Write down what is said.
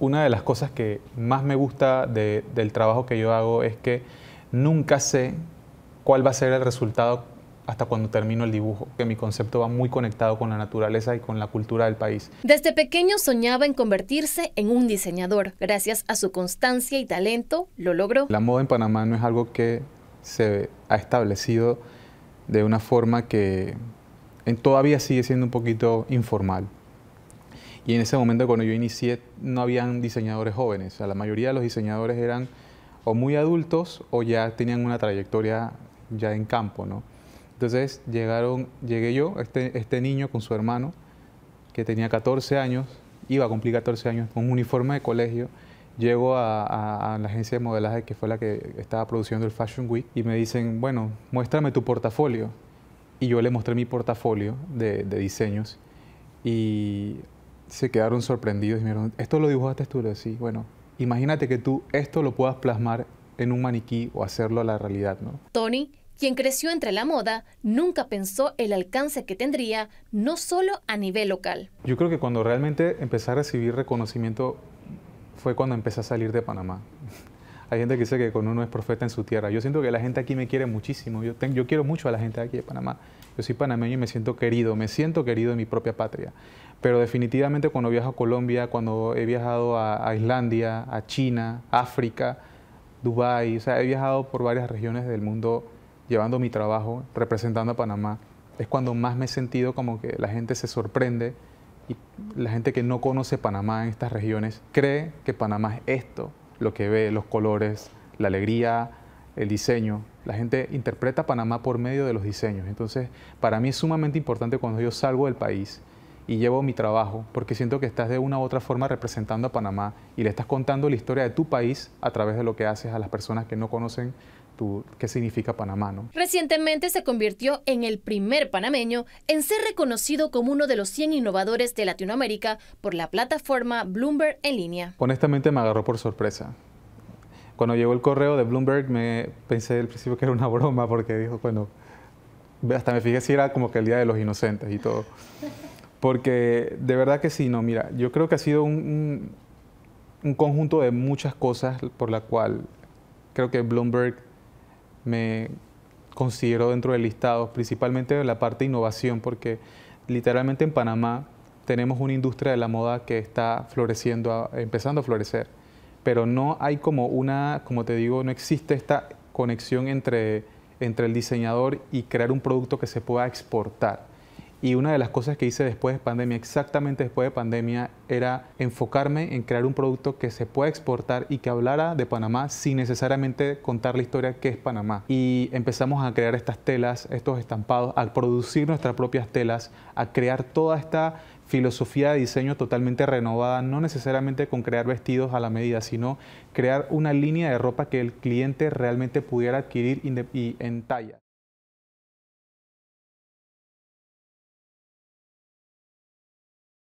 una de las cosas que más me gusta del trabajo que yo hago es que nunca sé cuál va a ser el resultado hasta cuando termino el dibujo, que mi concepto va muy conectado con la naturaleza y con la cultura del país. Desde pequeño soñaba en convertirse en un diseñador. Gracias a su constancia y talento, lo logró. La moda en Panamá no es algo que se ha establecido de una forma que todavía sigue siendo un poquito informal. Y en ese momento cuando yo inicié no habían diseñadores jóvenes, o la mayoría de los diseñadores eran o muy adultos o ya tenían una trayectoria ya en campo, ¿no? Entonces llegaron, llegué yo, este, este niño con su hermano, que tenía 14 años, iba a cumplir 14 años, con un uniforme de colegio, llego a, la agencia de modelaje que fue la que estaba produciendo el Fashion Week y me dicen, bueno, muéstrame tu portafolio. Y yo le mostré mi portafolio de, de diseños y se quedaron sorprendidos y me esto lo dibujaste tú, sí, bueno, imagínate que tú esto lo puedas plasmar en un maniquí o hacerlo a la realidad, ¿no? Tony, quien creció entre la moda, nunca pensó el alcance que tendría, no solo a nivel local. Yo creo que cuando realmente empecé a recibir reconocimiento fue cuando empecé a salir de Panamá. Hay gente que dice que con uno es profeta en su tierra. Yo siento que la gente aquí me quiere muchísimo. Yo, yo quiero mucho a la gente de aquí de Panamá. Yo soy panameño y me siento querido, me siento querido en mi propia patria. Pero definitivamente cuando viajo a Colombia, cuando he viajado a, a Islandia, a China, África, Dubái, o sea, he viajado por varias regiones del mundo llevando mi trabajo, representando a Panamá. Es cuando más me he sentido como que la gente se sorprende y la gente que no conoce Panamá en estas regiones cree que Panamá es esto, lo que ve, los colores, la alegría, el diseño. La gente interpreta Panamá por medio de los diseños. Entonces, para mí es sumamente importante cuando yo salgo del país y llevo mi trabajo, porque siento que estás de una u otra forma representando a Panamá y le estás contando la historia de tu país a través de lo que haces a las personas que no conocen qué significa Panamá. Recientemente se convirtió en el primer panameño en ser reconocido como uno de los 100 innovadores de Latinoamérica por la plataforma Bloomberg en línea. Honestamente me agarró por sorpresa cuando llegó el correo de Bloomberg me pensé al principio que era una broma porque dijo, bueno, hasta me fijé si era como que el Día de los Inocentes y todo. Porque de verdad que sí, no, mira, yo creo que ha sido un, conjunto de muchas cosas por la cual creo que Bloomberg me consideró dentro del listado, principalmente de la parte de innovación, porque literalmente en Panamá tenemos una industria de la moda que está floreciendo, empezando a florecer, pero no hay como una, como te digo, no existe esta conexión entre el diseñador y crear un producto que se pueda exportar. Y una de las cosas que hice después de pandemia, exactamente después de pandemia, era enfocarme en crear un producto que se pueda exportar y que hablara de Panamá sin necesariamente contar la historia que es Panamá. Y empezamos a crear estas telas, estos estampados, a producir nuestras propias telas, a crear toda esta filosofía de diseño totalmente renovada, no necesariamente con crear vestidos a la medida, sino crear una línea de ropa que el cliente realmente pudiera adquirir y en talla.